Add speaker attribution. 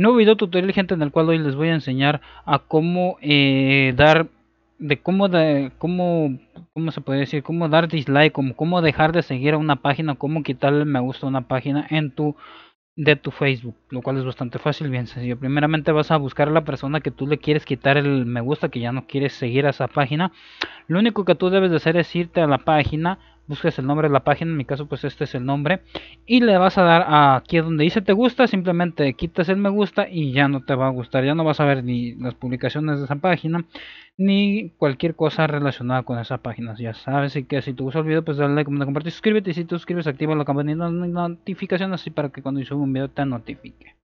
Speaker 1: Nuevo video tutorial gente en el cual hoy les voy a enseñar a cómo eh, dar de cómo de cómo cómo se puede decir cómo dar dislike como cómo dejar de seguir a una página cómo quitarle me gusta a una página en tu de tu Facebook lo cual es bastante fácil bien sencillo primeramente vas a buscar a la persona que tú le quieres quitar el me gusta que ya no quieres seguir a esa página lo único que tú debes de hacer es irte a la página buscas el nombre de la página, en mi caso pues este es el nombre, y le vas a dar aquí donde dice te gusta, simplemente quitas el me gusta y ya no te va a gustar, ya no vas a ver ni las publicaciones de esa página, ni cualquier cosa relacionada con esa página, ya sabes, y que si te gusta el video pues dale like, comenta, comparte, suscríbete, y si te suscribes activa la campanita de notificaciones así para que cuando yo suba un video te notifique.